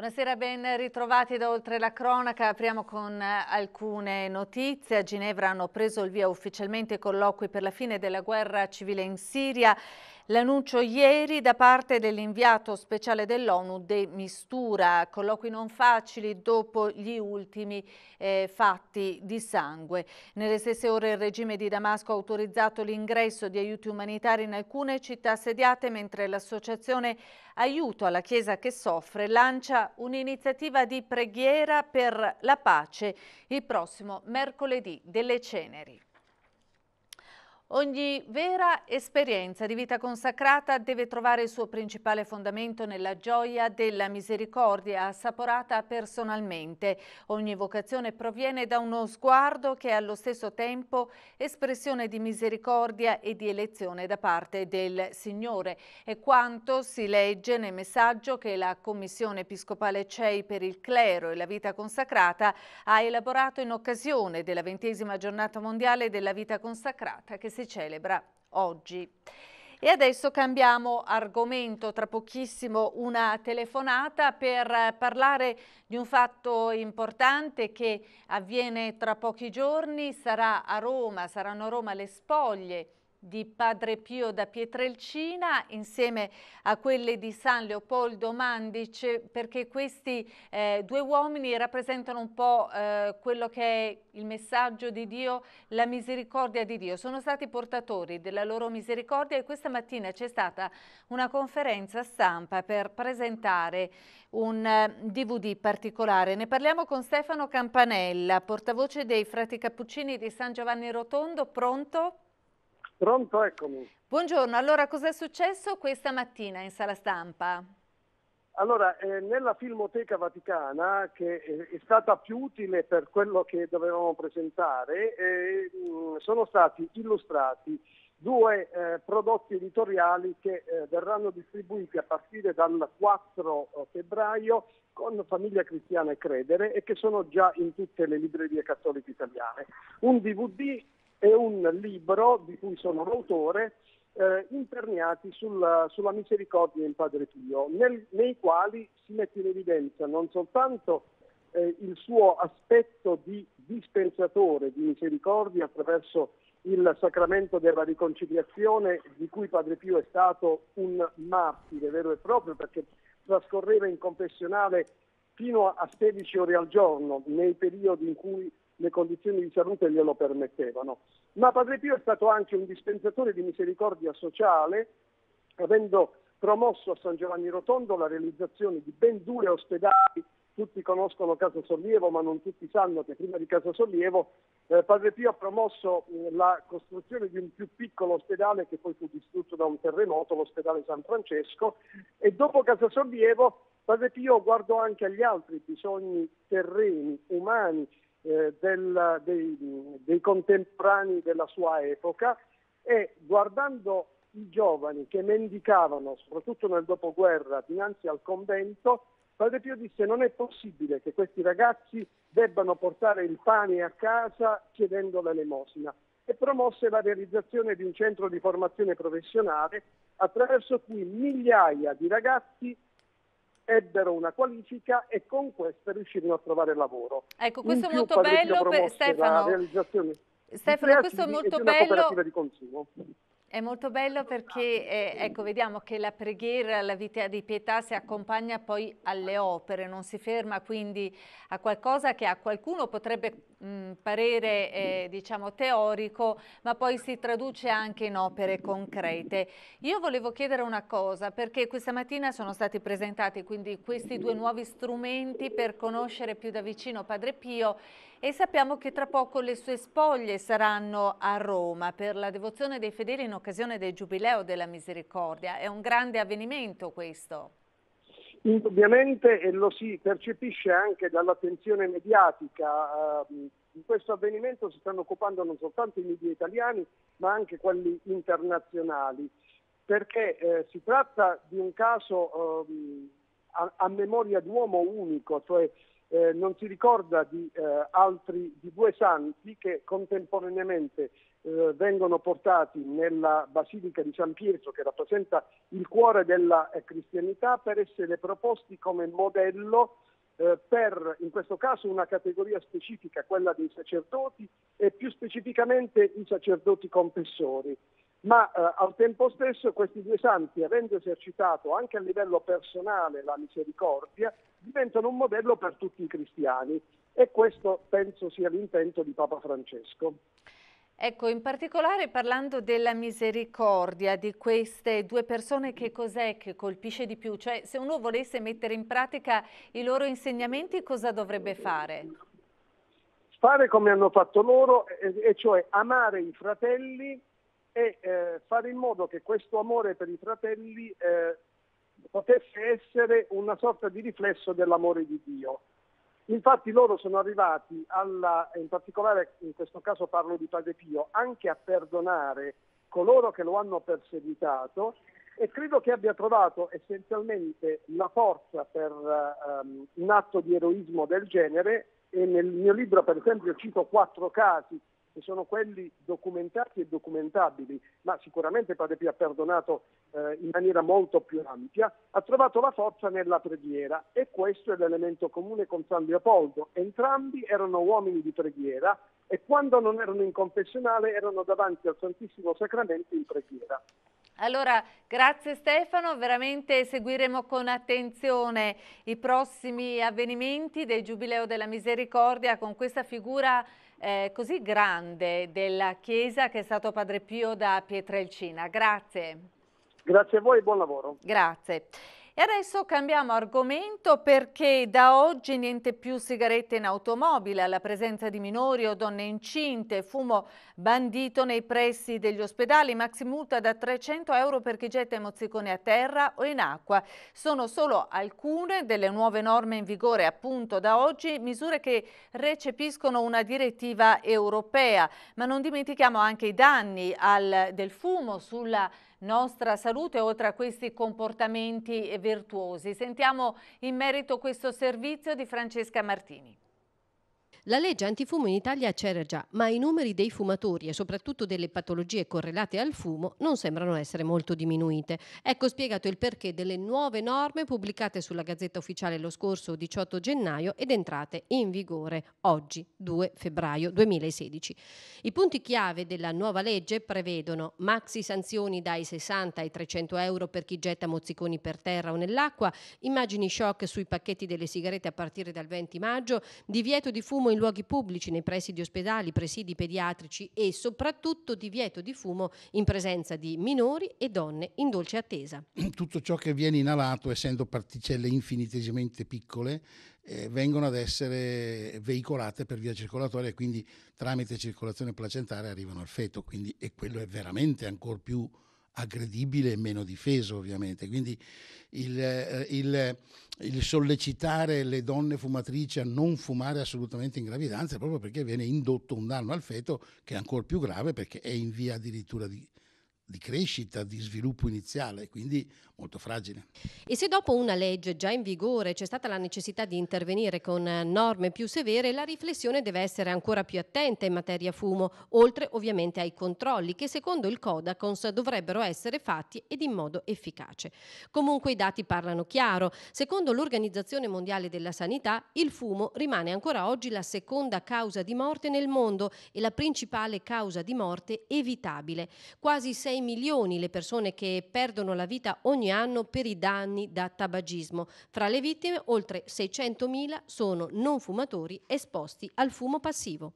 Buonasera, ben ritrovati da Oltre la Cronaca. Apriamo con eh, alcune notizie. A Ginevra hanno preso il via ufficialmente i colloqui per la fine della guerra civile in Siria L'annuncio ieri da parte dell'inviato speciale dell'ONU De Mistura, colloqui non facili dopo gli ultimi eh, fatti di sangue. Nelle stesse ore il regime di Damasco ha autorizzato l'ingresso di aiuti umanitari in alcune città assediate, mentre l'associazione Aiuto alla Chiesa che soffre lancia un'iniziativa di preghiera per la pace il prossimo mercoledì delle ceneri. Ogni vera esperienza di vita consacrata deve trovare il suo principale fondamento nella gioia della misericordia assaporata personalmente. Ogni vocazione proviene da uno sguardo che è allo stesso tempo espressione di misericordia e di elezione da parte del Signore. È quanto si legge nel messaggio che la Commissione Episcopale CEI per il clero e la vita consacrata ha elaborato in occasione della ventesima giornata mondiale della vita consacrata che si si celebra oggi. E adesso cambiamo argomento, tra pochissimo una telefonata per parlare di un fatto importante che avviene tra pochi giorni, sarà a Roma, saranno a Roma le spoglie di Padre Pio da Pietrelcina insieme a quelle di San Leopoldo Mandic perché questi eh, due uomini rappresentano un po' eh, quello che è il messaggio di Dio, la misericordia di Dio. Sono stati portatori della loro misericordia e questa mattina c'è stata una conferenza stampa per presentare un eh, DVD particolare. Ne parliamo con Stefano Campanella, portavoce dei Frati Cappuccini di San Giovanni Rotondo. Pronto? Pronto, eccomi. Buongiorno, allora cosa è successo questa mattina in sala stampa? Allora, eh, nella Filmoteca Vaticana, che eh, è, stata più utile per quello che dovevamo presentare, eh, mm, sono stati illustrati due eh, prodotti editoriali che eh, verranno distribuiti a partire dal 4 eh, febbraio con Famiglia Cristiana e Credere e che sono già in tutte le librerie cattoliche italiane. Un DVD e un libro di cui sono l'autore eh, imperniati sulla, sulla, misericordia in Padre Pio, nel, nei quali si mette in evidenza non soltanto eh, il suo aspetto di dispensatore di misericordia attraverso il sacramento della riconciliazione di cui Padre Pio è stato un martire vero e proprio perché trascorreva in confessionale fino a 16 ore al giorno nei periodi in cui le condizioni di salute glielo permettevano. Ma Padre Pio è stato anche un dispensatore di misericordia sociale, avendo promosso a San Giovanni Rotondo la realizzazione di ben due ospedali tutti conoscono Casa Sollievo, ma non tutti sanno che prima di Casa Sollievo eh, Padre Pio ha promosso eh, la costruzione di un più piccolo ospedale che poi fu distrutto da un terremoto, l'ospedale San Francesco, e dopo Casa Sollievo Padre Pio guardò anche agli altri bisogni terreni, umani, eh, del, dei, dei contemporanei della sua epoca e guardando i giovani che mendicavano, soprattutto nel dopoguerra, dinanzi al convento, Padre Pio disse non è possibile che questi ragazzi debbano portare il pane a casa chiedendo l'elemosina e promosse la realizzazione di un centro di formazione professionale attraverso cui migliaia di ragazzi ebbero una qualifica e con questa riuscirono a trovare lavoro. Ecco, questo In è molto bello per Stefano. Stefano, questo è molto bello. È molto bello perché eh, ecco, vediamo che la preghiera, la vita di pietà si accompagna poi alle opere, non si ferma quindi a qualcosa che a qualcuno potrebbe mh, mm, parere eh, diciamo teorico, ma poi si traduce anche in opere concrete. Io volevo chiedere una cosa, perché questa mattina sono stati presentati quindi questi due nuovi strumenti per conoscere più da vicino Padre Pio e sappiamo che tra poco le sue spoglie saranno a Roma per la devozione dei fedeli in occasione del Giubileo della Misericordia. È un grande avvenimento questo. Indubbiamente e lo si percepisce anche dall'attenzione mediatica. Di ehm, questo avvenimento si stanno occupando non soltanto i media italiani ma anche quelli internazionali perché eh, si tratta di un caso eh, a, a, memoria d'uomo unico, cioè eh, non si ricorda di, eh, altri, di, due santi che contemporaneamente eh, vengono portati nella Basilica di San Pietro, che rappresenta il cuore della eh, cristianità, per essere proposti come modello eh, per, in questo caso, una categoria specifica, quella dei sacerdoti e più specificamente i sacerdoti confessori ma eh, al tempo stesso questi due santi, avendo esercitato anche a livello personale la misericordia, diventano un modello per tutti i cristiani e questo penso sia l'intento di Papa Francesco. Ecco, in particolare parlando della misericordia di queste due persone, che cos'è che colpisce di più? Cioè, se uno volesse mettere in pratica i loro insegnamenti, cosa dovrebbe fare? Fare come hanno fatto loro, e cioè amare i fratelli e eh, fare in modo che questo amore per i fratelli eh, potesse essere una sorta di riflesso dell'amore di Dio. Infatti loro sono arrivati, alla, in particolare in questo caso parlo di Padre Pio, anche a perdonare coloro che lo hanno perseguitato e credo che abbia trovato essenzialmente la forza per um, un atto di eroismo del genere e nel mio libro per esempio cito quattro casi che sono quelli documentati e documentabili, ma sicuramente Padre Pio ha perdonato eh, in maniera molto più ampia, ha trovato la forza nella preghiera e questo è l'elemento comune con San Leopoldo. Entrambi erano uomini di preghiera e quando non erano in confessionale erano davanti al Santissimo Sacramento in preghiera. Allora, grazie Stefano, veramente seguiremo con attenzione i prossimi avvenimenti del Giubileo della Misericordia con questa figura eh, così grande della Chiesa che è stato Padre Pio da Pietrelcina. Grazie. Grazie a voi e buon lavoro. Grazie. E adesso cambiamo argomento perché da oggi niente più sigarette in automobile, alla presenza di minori o donne incinte, fumo bandito nei pressi degli ospedali, maxi multa da 300 euro per chi getta i mozziconi a terra o in acqua. Sono solo alcune delle nuove norme in vigore appunto da oggi, misure che recepiscono una direttiva europea. Ma non dimentichiamo anche i danni al, del fumo sulla nostra salute oltre a questi comportamenti virtuosi. Sentiamo in merito questo servizio di Francesca Martini. La legge antifumo in Italia c'era già, ma i numeri dei fumatori e soprattutto delle patologie correlate al fumo non sembrano essere molto diminuite. Ecco spiegato il perché delle nuove norme pubblicate sulla Gazzetta Ufficiale lo scorso 18 gennaio ed entrate in vigore oggi, 2 febbraio 2016. I punti chiave della nuova legge prevedono maxi sanzioni dai 60 ai 300 euro per chi getta mozziconi per terra o nell'acqua, immagini shock sui pacchetti delle sigarette a partire dal 20 maggio, divieto di fumo in luoghi pubblici, nei pressi di ospedali, presidi pediatrici e soprattutto divieto di fumo in presenza di minori e donne in dolce attesa. Tutto ciò che viene inalato, essendo particelle infinitesimamente piccole, eh, vengono ad essere veicolate per via circolatoria e quindi tramite circolazione placentare arrivano al feto, quindi, e quello è veramente ancora più aggredibile e meno difeso ovviamente. Quindi il, eh, il, il, sollecitare le donne fumatrici a non fumare assolutamente in gravidanza è proprio perché viene indotto un danno al feto che è ancora più grave perché è in via addirittura di, di crescita, di sviluppo iniziale, quindi molto fragile. E se dopo una legge già in vigore c'è stata la necessità di intervenire con norme più severe, la riflessione deve essere ancora più attenta in materia fumo, oltre ovviamente ai controlli che secondo il Codacons dovrebbero essere fatti ed in modo efficace. Comunque i dati parlano chiaro. Secondo l'Organizzazione Mondiale della Sanità, il fumo rimane ancora oggi la seconda causa di morte nel mondo e la principale causa di morte evitabile. Quasi 6 6 milioni le persone che perdono la vita ogni anno per i danni da tabagismo. Fra le vittime oltre 600 mila sono non fumatori esposti al fumo passivo.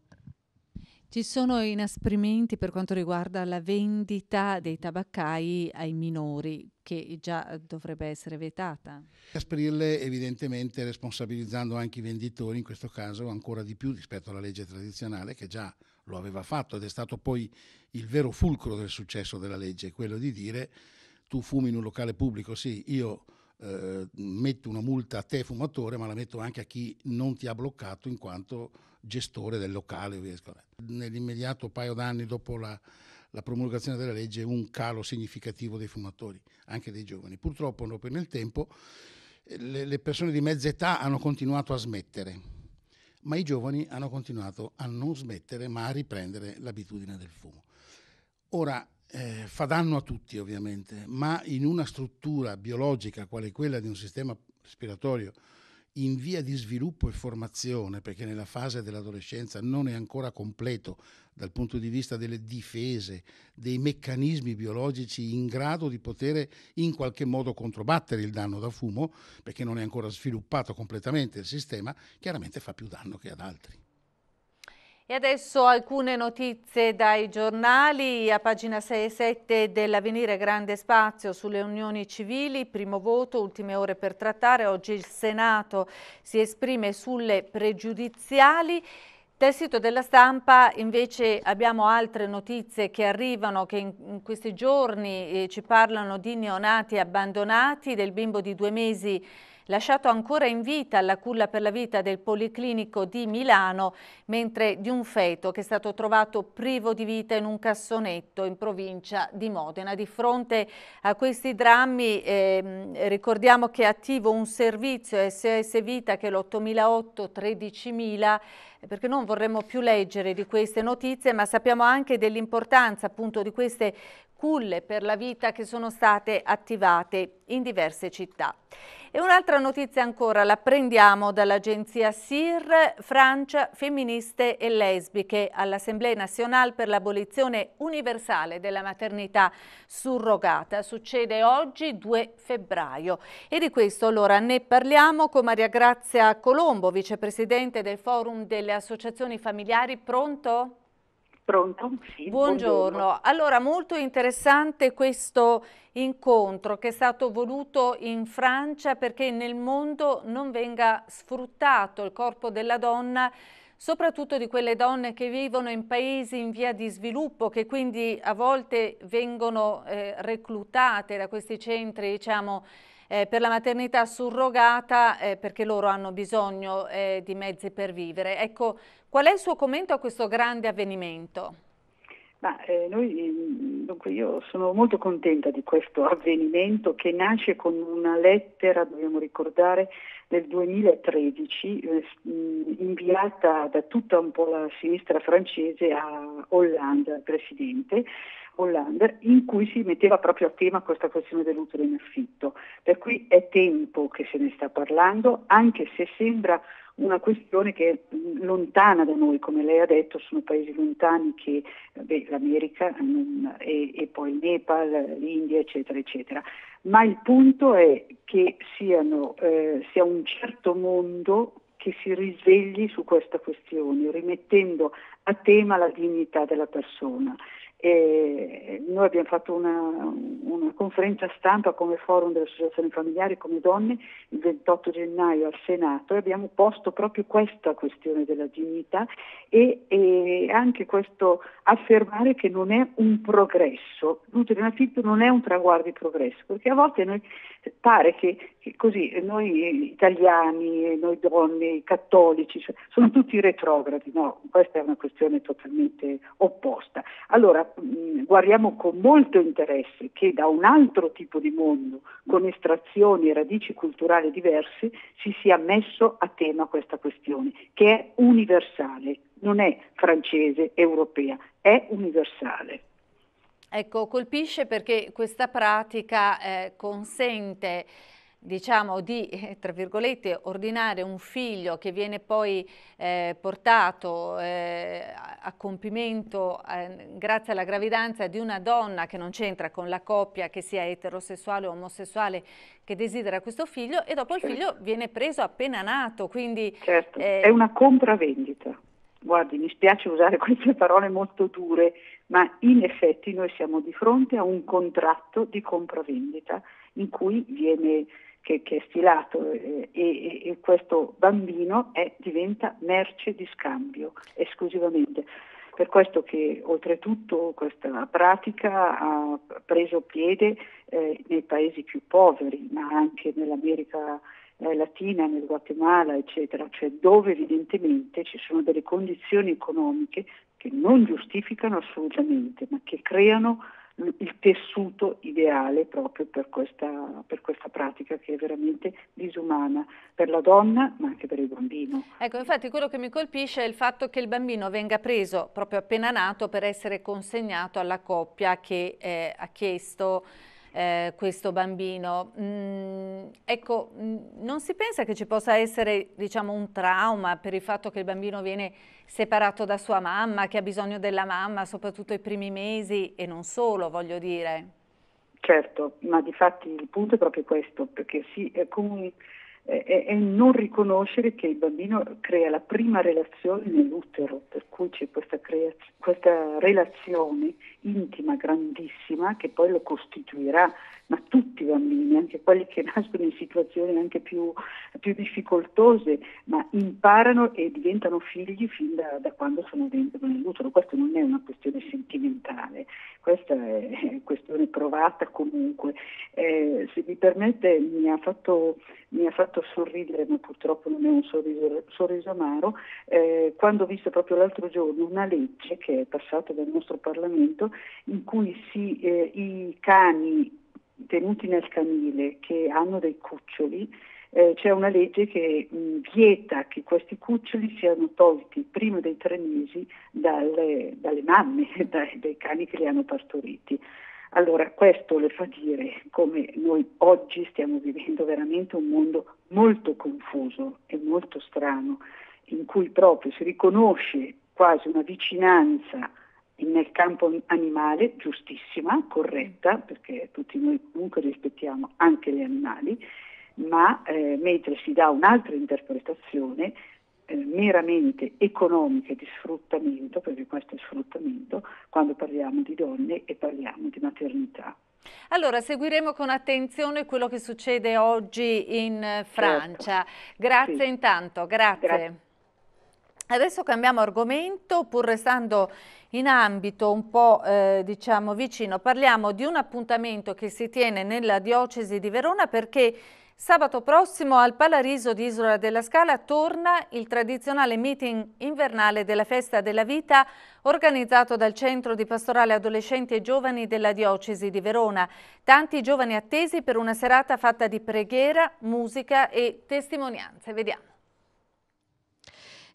Ci sono inasprimenti per quanto riguarda la vendita dei tabaccai ai minori, che già dovrebbe essere vietata. Asprirle evidentemente responsabilizzando anche i venditori, in questo caso ancora di più rispetto alla legge tradizionale che già lo aveva fatto ed è stato poi il vero fulcro del successo della legge, quello di dire tu fumi in un locale pubblico, sì, io eh, metto una multa a te fumatore, ma la metto anche a chi non ti ha bloccato in quanto gestore del locale. Nell'immediato paio d'anni dopo la, la promulgazione della legge un calo significativo dei fumatori, anche dei giovani. Purtroppo nel tempo le, le persone di mezza età hanno continuato a smettere ma i giovani hanno continuato a non smettere, ma a riprendere l'abitudine del fumo. Ora, eh, fa danno a tutti ovviamente, ma in una struttura biologica quale quella di un sistema respiratorio in via di sviluppo e formazione, perché nella fase dell'adolescenza non è ancora completo dal punto di vista delle difese, dei meccanismi biologici in grado di poter in qualche modo controbattere il danno da fumo, perché non è ancora sviluppato completamente il sistema, chiaramente fa più danno che ad altri. E adesso alcune notizie dai giornali, a pagina 6 e 7 dell'Avvenire Grande Spazio sulle unioni civili, primo voto, ultime ore per trattare, oggi il Senato si esprime sulle pregiudiziali. Dal sito della stampa invece abbiamo altre notizie che arrivano, che in, questi giorni eh, ci parlano di neonati abbandonati, del bimbo di due mesi lasciato ancora in vita alla culla per la vita del Policlinico di Milano, mentre di un feto che è stato trovato privo di vita in un cassonetto in provincia di Modena. Di fronte a questi drammi eh, ricordiamo che è attivo un servizio SS Vita che è l'8008 13000 perché non vorremmo più leggere di queste notizie, ma sappiamo anche dell'importanza appunto di queste culle per la vita che sono state attivate in diverse città. E un'altra notizia ancora la prendiamo dall'agenzia SIR, Francia, femministe e lesbiche all'Assemblea Nazionale per l'abolizione universale della maternità surrogata. Succede oggi 2 febbraio e di questo allora ne parliamo con Maria Grazia Colombo, vicepresidente del Forum delle Associazioni Familiari. Pronto? Pronto? Sì, buongiorno. buongiorno. Allora, molto interessante questo incontro che è stato voluto in Francia perché nel mondo non venga sfruttato il corpo della donna soprattutto di quelle donne che vivono in paesi in via di sviluppo, che quindi a volte vengono eh, reclutate da questi centri diciamo, eh, per la maternità surrogata eh, perché loro hanno bisogno eh, di mezzi per vivere. Ecco, Qual è il suo commento a questo grande avvenimento? Ma, eh, noi, mm, dunque io sono molto contenta di questo avvenimento che nasce con una lettera, dobbiamo ricordare, del 2013 eh, mm, inviata da tutta un po' la sinistra francese a Hollande, al presidente Hollande, in cui si metteva proprio a tema questa questione dell'utero in affitto. Per cui è tempo che se ne sta parlando, anche se sembra una questione che è lontana da noi, come lei ha detto, sono paesi lontani che beh, l'America non, e, e, poi il Nepal, l'India, eccetera, eccetera. Ma il punto è che siano, eh, sia un certo mondo che si risvegli su questa questione, rimettendo a tema la dignità della persona. E noi abbiamo fatto una, una, conferenza stampa come forum delle associazioni familiari come donne il 28 gennaio al Senato e abbiamo posto proprio questa questione della dignità e, e anche questo affermare che non è un progresso, l'utile affitto non è un traguardo di progresso, perché a volte noi, pare che, che così, noi italiani, noi donne, i cattolici, cioè, sono tutti retrogradi, no, questa è una questione totalmente opposta. Allora, Mm, guardiamo con molto interesse che da un altro tipo di mondo, con estrazioni e radici culturali diverse, si sia messo a tema questa questione, che è universale, non è francese, europea, è universale. Ecco, colpisce perché questa pratica eh, consente diciamo di eh, tra virgolette ordinare un figlio che viene poi eh, portato eh, a compimento eh, grazie alla gravidanza di una donna che non c'entra con la coppia che sia eterosessuale o omosessuale che desidera questo figlio e dopo il certo. figlio viene preso appena nato quindi certo. Eh, è una compravendita guardi mi spiace usare queste parole molto dure ma in effetti noi siamo di fronte a un contratto di compravendita in cui viene che, che, è stilato eh, e, e, questo bambino è, diventa merce di scambio esclusivamente. Per questo che oltretutto questa pratica ha preso piede eh, nei paesi più poveri, ma anche nell'America eh, Latina, nel Guatemala, eccetera, cioè dove evidentemente ci sono delle condizioni economiche che non giustificano assolutamente, ma che creano il tessuto ideale proprio per questa, per questa, pratica che è veramente disumana per la donna ma anche per il bambino. Ecco, infatti quello che mi colpisce è il fatto che il bambino venga preso proprio appena nato per essere consegnato alla coppia che eh, ha chiesto eh, questo bambino. Mm, ecco, mm, non si pensa che ci possa essere diciamo, un trauma per il fatto che il bambino viene separato da sua mamma, che ha bisogno della mamma, soprattutto i primi mesi e non solo, voglio dire. Certo, ma di fatti il punto è proprio questo, perché sì, con è, è non riconoscere che il bambino crea la prima relazione nell'utero, per cui c'è questa, crea- questa relazione intima, grandissima, che poi lo costituirà, ma tutti i bambini, anche quelli che nascono in situazioni anche più, più difficoltose, ma imparano e diventano figli fin da, da quando sono dentro nell'utero. Questa non è una questione sentimentale, questa è questione provata comunque. Eh, se mi permette mi ha fatto, mi ha fatto fatto sorridere, ma purtroppo non è un sorriso, sorriso amaro, eh, quando ho visto proprio l'altro giorno una legge che è passata dal nostro Parlamento in cui si, eh, i cani tenuti nel canile che hanno dei cuccioli eh, c'è una legge che mh, vieta che questi cuccioli siano tolti prima dei tre mesi dalle, dalle mamme, dai, dai, cani che li hanno partoriti. Allora, questo le fa dire come noi oggi stiamo vivendo veramente un mondo molto confuso e molto strano, in cui proprio si riconosce quasi una vicinanza nel campo animale, giustissima, corretta, perché tutti noi comunque rispettiamo anche gli animali, ma eh, mentre si dà un'altra interpretazione eh, meramente economiche di sfruttamento, perché questo è sfruttamento, quando parliamo di donne e parliamo di maternità. Allora, seguiremo con attenzione quello che succede oggi in certo. Francia. Certo. Grazie sì. intanto, grazie. grazie. Adesso cambiamo argomento, pur restando in ambito un po' eh, diciamo vicino, parliamo di un appuntamento che si tiene nella diocesi di Verona perché Sabato prossimo al Palariso di Isola della Scala torna il tradizionale meeting invernale della Festa della Vita organizzato dal Centro di Pastorale Adolescenti e Giovani della Diocesi di Verona. Tanti giovani attesi per una serata fatta di preghiera, musica e testimonianze. Vediamo.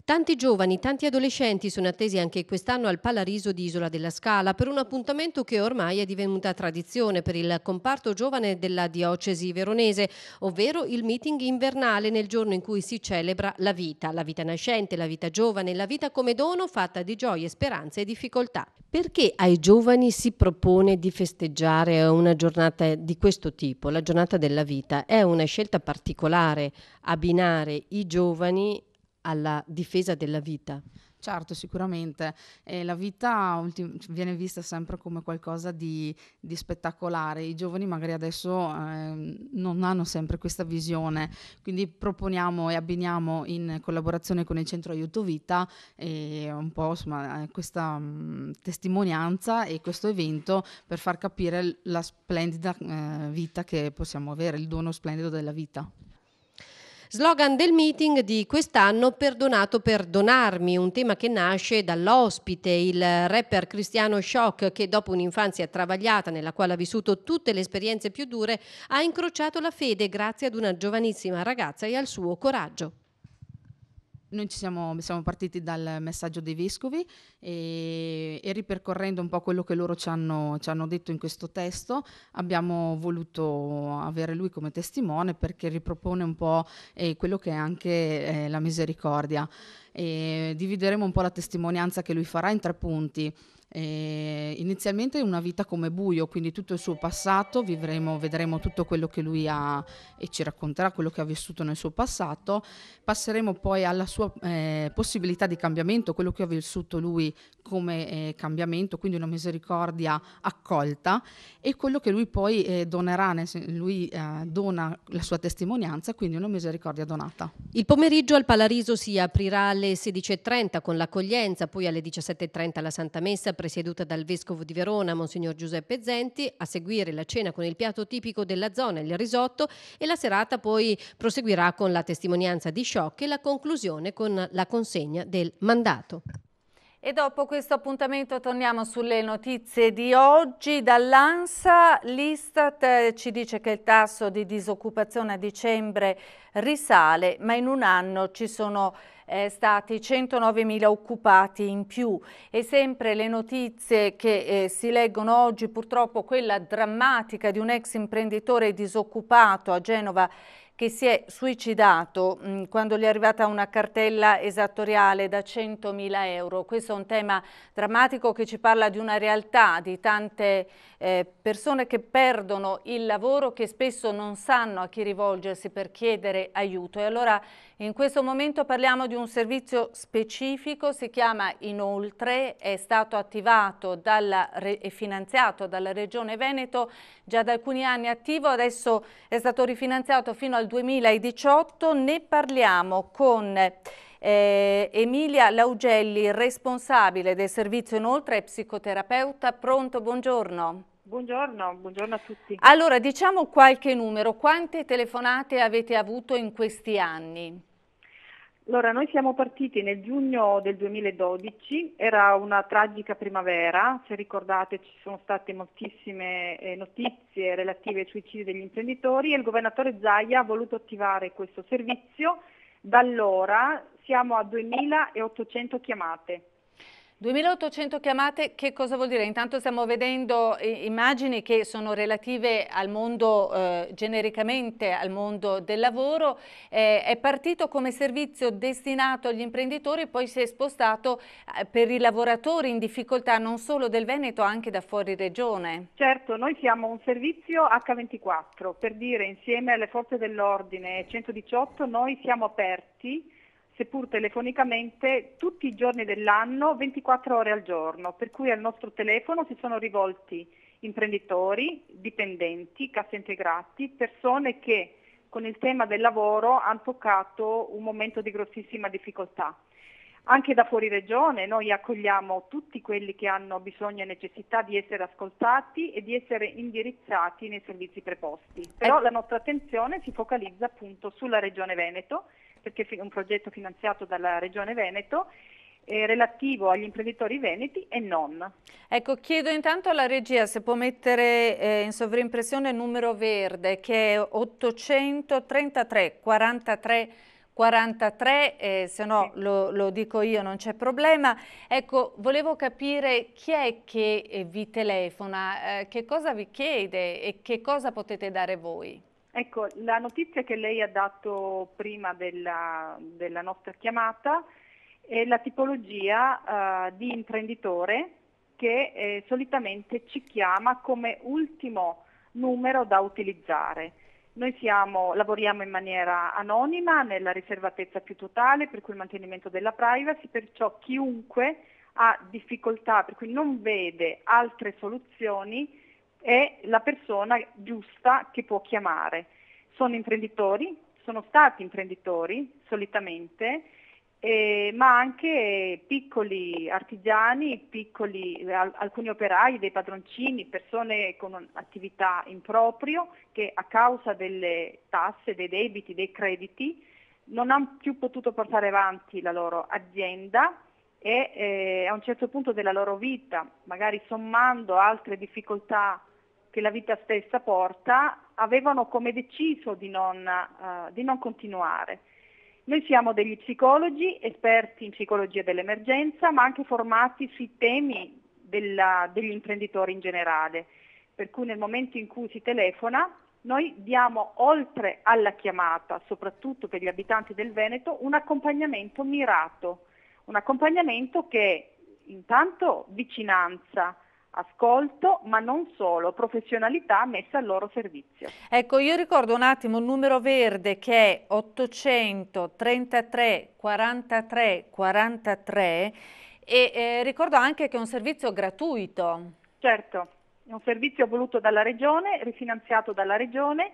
Tanti giovani, tanti adolescenti sono attesi anche quest'anno al Palariso di Isola della Scala per un appuntamento che ormai è divenuta tradizione per il comparto giovane della diocesi veronese, ovvero il meeting invernale nel giorno in cui si celebra la vita, la vita nascente, la vita giovane, la vita come dono fatta di gioie, speranze e difficoltà. Perché ai giovani si propone di festeggiare una giornata di questo tipo, la giornata della vita? È una scelta particolare abbinare i giovani alla difesa della vita? Certo, sicuramente. Eh, la vita ultim- viene vista sempre come qualcosa di, di spettacolare. I giovani magari adesso eh, non hanno sempre questa visione, quindi proponiamo e abbiniamo in collaborazione con il Centro Aiuto Vita eh, un po' insomma, eh, questa mh, mm, testimonianza e questo evento per far capire la splendida eh, vita che possiamo avere, il dono splendido della vita. Slogan del meeting di quest'anno Perdonato per donarmi, un tema che nasce dall'ospite, il rapper Cristiano Shock che dopo un'infanzia travagliata nella quale ha vissuto tutte le esperienze più dure ha incrociato la fede grazie ad una giovanissima ragazza e al suo coraggio noi siamo, siamo, partiti dal messaggio dei vescovi e, e ripercorrendo un po' quello che loro ci hanno, ci hanno, detto in questo testo abbiamo voluto avere lui come testimone perché ripropone un po' eh, quello che è anche eh, la misericordia. E divideremo un po' la testimonianza che lui farà in tre punti. Eh, inizialmente una vita come buio, quindi tutto il suo passato, vivremo, vedremo tutto quello che lui ha e ci racconterà quello che ha vissuto nel suo passato, passeremo poi alla sua eh, possibilità di cambiamento, quello che ha vissuto lui come eh, cambiamento, quindi una misericordia accolta e quello che lui poi eh, donerà, lui eh, dona la sua testimonianza, quindi una misericordia donata. Il pomeriggio al Palariso si aprirà alle 16.30 con l'accoglienza, poi alle 17.30 la Santa Messa presieduta dal vescovo di Verona, Monsignor Giuseppe Zenti, a seguire la cena con il piatto tipico della zona, il risotto, e la serata poi proseguirà con la testimonianza di Sciocchi e la conclusione con la consegna del mandato. E dopo questo appuntamento torniamo sulle notizie di oggi. Dall'ANSA l'Istat eh, ci dice che il tasso di disoccupazione a dicembre risale, ma in un anno ci sono eh, stati 109.000 occupati in più e sempre le notizie che eh, si leggono oggi, purtroppo quella drammatica di un ex imprenditore disoccupato a Genova che si è suicidato mh, mm, quando gli è arrivata una cartella esattoriale da 100.000 euro. Questo è un tema drammatico che ci parla di una realtà, di tante eh, persone che perdono il lavoro, che spesso non sanno a chi rivolgersi per chiedere aiuto. E allora in questo momento parliamo di un servizio specifico, si chiama Inoltre, è stato attivato e finanziato dalla Regione Veneto già da alcuni anni attivo, adesso è stato rifinanziato fino al 2018, ne parliamo con... Eh, Emilia Laugelli, responsabile del servizio inoltre è psicoterapeuta. Pronto, buongiorno. Buongiorno, buongiorno, a tutti. Allora, diciamo qualche numero. Quante telefonate avete avuto in questi anni? Allora, noi siamo partiti nel giugno del 2012, era una tragica primavera, se ricordate ci sono state moltissime eh, notizie relative ai suicidi degli imprenditori e il governatore Zaia ha voluto attivare questo servizio da allora siamo a 2.800 chiamate. 2800 chiamate, che cosa vuol dire? Intanto stiamo vedendo eh, immagini che sono relative al mondo eh, genericamente, al mondo del lavoro. Eh, è partito come servizio destinato agli imprenditori, poi si è spostato eh, per i lavoratori in difficoltà non solo del Veneto, anche da fuori regione. Certo, noi siamo un servizio H24, per dire insieme alle forze dell'ordine 118 noi siamo aperti seppur telefonicamente, tutti i giorni dell'anno, 24 ore al giorno, per cui al nostro telefono si sono rivolti imprenditori, dipendenti, casse integrati, persone che con il tema del lavoro hanno toccato un momento di grossissima difficoltà. Anche da fuori regione noi accogliamo tutti quelli che hanno bisogno e necessità di essere ascoltati e di essere indirizzati nei servizi preposti. Però ecco. la nostra attenzione si focalizza appunto sulla regione Veneto perché è un progetto finanziato dalla Regione Veneto eh, relativo agli imprenditori veneti e non. Ecco, chiedo intanto alla regia se può mettere eh, in sovrimpressione il numero verde che è 833 43 43, eh, se no lo, lo, dico io, non c'è problema. Ecco, volevo capire chi è che eh, vi telefona, eh, che cosa vi chiede e che cosa potete dare voi. Ecco, la notizia che lei ha dato prima della, della nostra chiamata è la tipologia uh, di imprenditore che eh, solitamente ci chiama come ultimo numero da utilizzare. Noi siamo, lavoriamo in maniera anonima, nella riservatezza più totale, per cui il mantenimento della privacy, perciò chiunque ha difficoltà, per cui non vede altre soluzioni, è la persona giusta che può chiamare. Sono imprenditori, sono stati imprenditori solitamente, eh, ma anche piccoli artigiani, piccoli, al, alcuni operai, dei padroncini, persone con attività in proprio che a causa delle tasse, dei debiti, dei crediti non hanno più potuto portare avanti la loro azienda e eh, a un certo punto della loro vita, magari sommando altre difficoltà che la vita stessa porta, avevano come deciso di non, uh, di non continuare. Noi siamo degli psicologi, esperti in psicologia dell'emergenza, ma anche formati sui temi della, degli imprenditori in generale, per cui nel momento in cui si telefona noi diamo oltre alla chiamata, soprattutto per gli abitanti del Veneto, un accompagnamento mirato, un accompagnamento che intanto vicinanza, ascolto, ma non solo, professionalità messa al loro servizio. Ecco, io ricordo un attimo il numero verde che è 833 43 43 e eh, ricordo anche che è un servizio gratuito. Certo, è un servizio voluto dalla Regione, rifinanziato dalla Regione,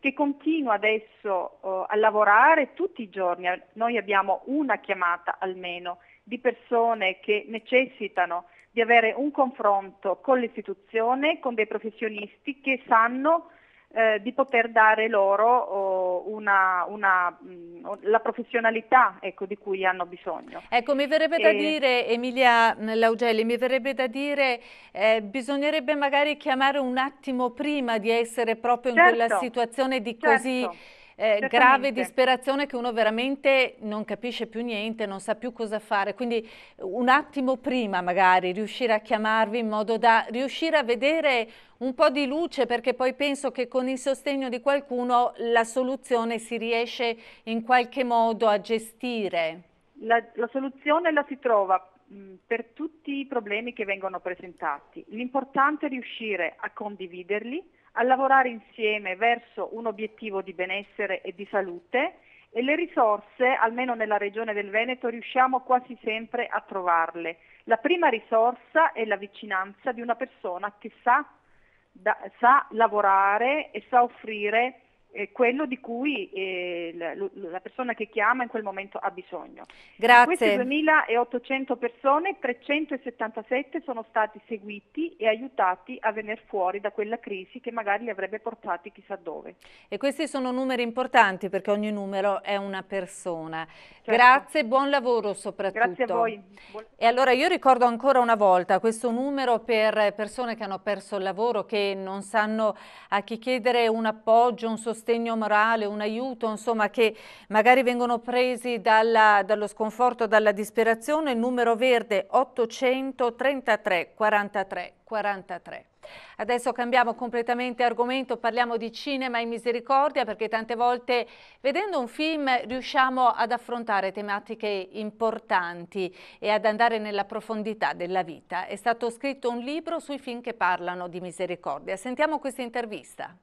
che continua adesso eh, a lavorare tutti i giorni. Noi abbiamo una chiamata almeno di persone che necessitano di avere un confronto con l'istituzione, con dei professionisti che sanno eh, di poter dare loro oh, una, una, mh, mm, la professionalità ecco, di cui hanno bisogno. Ecco, mi verrebbe e... da dire, Emilia mm, Laugelli, mi verrebbe da dire, eh, bisognerebbe magari chiamare un attimo prima di essere proprio certo, in quella certo, situazione di certo. così eh, grave disperazione che uno veramente non capisce più niente, non sa più cosa fare. Quindi un attimo prima magari riuscire a chiamarvi in modo da riuscire a vedere un po' di luce perché poi penso che con il sostegno di qualcuno la soluzione si riesce in qualche modo a gestire. La, la soluzione la si trova per tutti i problemi che vengono presentati. L'importante è riuscire a condividerli, a lavorare insieme verso un obiettivo di benessere e di salute e le risorse, almeno nella regione del Veneto, riusciamo quasi sempre a trovarle. La prima risorsa è la vicinanza di una persona che sa, da, sa lavorare e sa offrire quello di cui eh, la, la, persona che chiama in quel momento ha bisogno. Grazie. Di queste 2.800 persone, 377 sono stati seguiti e aiutati a venire fuori da quella crisi che magari li avrebbe portati chissà dove. E questi sono numeri importanti perché ogni numero è una persona. Certo. Grazie, buon lavoro soprattutto. Grazie a voi. E allora io ricordo ancora una volta questo numero per persone che hanno perso il lavoro, che non sanno a chi chiedere un appoggio, un sostegno, sostegno morale, un aiuto, insomma, che magari vengono presi dalla, dallo sconforto, dalla disperazione, numero verde 833 43 43. Adesso cambiamo completamente argomento, parliamo di cinema e misericordia perché tante volte vedendo un film riusciamo ad affrontare tematiche importanti e ad andare nella profondità della vita. È stato scritto un libro sui film che parlano di misericordia. Sentiamo questa intervista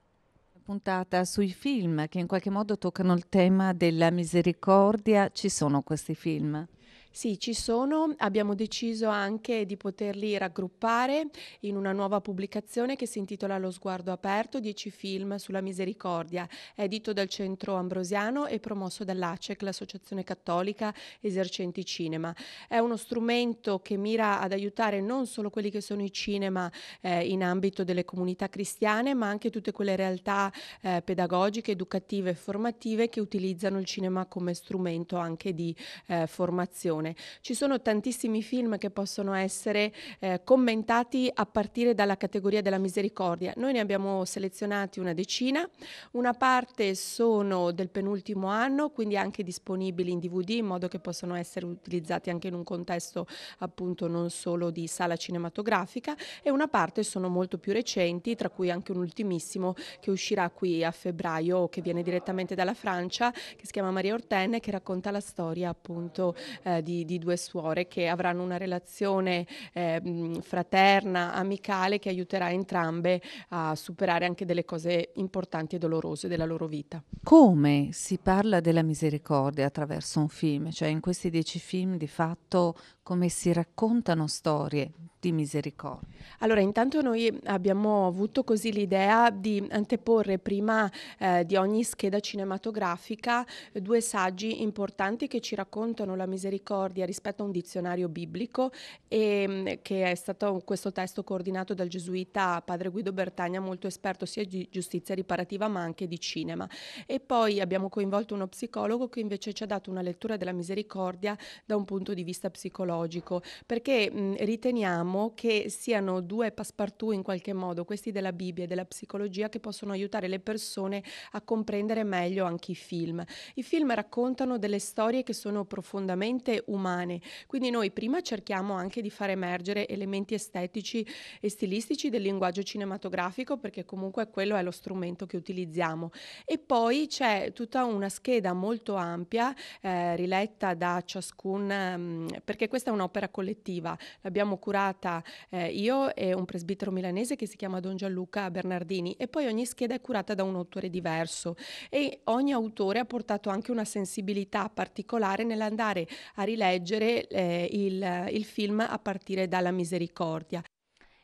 puntata sui film che in qualche modo toccano il tema della misericordia. Ci sono questi film? Sì, ci sono. Abbiamo deciso anche di poterli raggruppare in una nuova pubblicazione che si intitola Lo sguardo aperto, 10 film sulla misericordia, edito dal Centro Ambrosiano e promosso dall'ACEC, l'Associazione Cattolica Esercenti Cinema. È uno strumento che mira ad aiutare non solo quelli che sono i cinema eh, in ambito delle comunità cristiane, ma anche tutte quelle realtà eh, pedagogiche, educative e formative che utilizzano il cinema come strumento anche di eh, formazione narrazione. Ci sono tantissimi film che possono essere eh, commentati a partire dalla categoria della misericordia. Noi ne abbiamo selezionati una decina, una parte sono del penultimo anno, quindi anche disponibili in DVD in modo che possano essere utilizzati anche in un contesto appunto non solo di sala cinematografica e una parte sono molto più recenti, tra cui anche un ultimissimo che uscirà qui a febbraio che viene direttamente dalla Francia, che si chiama Maria Ortenne, che racconta la storia appunto eh, di di, di due suore che avranno una relazione eh, mm, fraterna, amicale, che aiuterà entrambe a superare anche delle cose importanti e dolorose della loro vita. Come si parla della misericordia attraverso un film? Cioè in questi dieci film di fatto come si raccontano storie di misericordia. Allora, intanto noi abbiamo avuto così l'idea di anteporre prima eh, di ogni scheda cinematografica eh, due saggi importanti che ci raccontano la misericordia rispetto a un dizionario biblico e mm, che è stato questo testo coordinato dal gesuita padre Guido Bertagna, molto esperto sia di giustizia riparativa ma anche di cinema. E poi abbiamo coinvolto uno psicologo che invece ci ha dato una lettura della misericordia da un punto di vista psicologico, perché mh, mm, riteniamo crediamo che siano due passepartout in qualche modo, questi della Bibbia e della psicologia, che possono aiutare le persone a comprendere meglio anche i film. I film raccontano delle storie che sono profondamente umane, quindi noi prima cerchiamo anche di far emergere elementi estetici e stilistici del linguaggio cinematografico, perché comunque quello è lo strumento che utilizziamo. E poi c'è tutta una scheda molto ampia, eh, riletta da ciascun, mh, ehm, perché questa è un'opera collettiva, l'abbiamo curata curata eh, io e un presbitero milanese che si chiama Don Gianluca Bernardini e poi ogni scheda è curata da un autore diverso e ogni autore ha portato anche una sensibilità particolare nell'andare a rileggere eh, il, il film a partire dalla misericordia.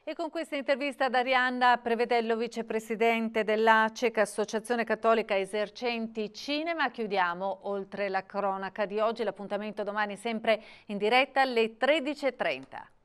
E con questa intervista ad Arianna Prevedello, vicepresidente dell'ACEC, Associazione Cattolica Esercenti Cinema, chiudiamo oltre la cronaca di oggi. L'appuntamento domani sempre in diretta alle 13.30.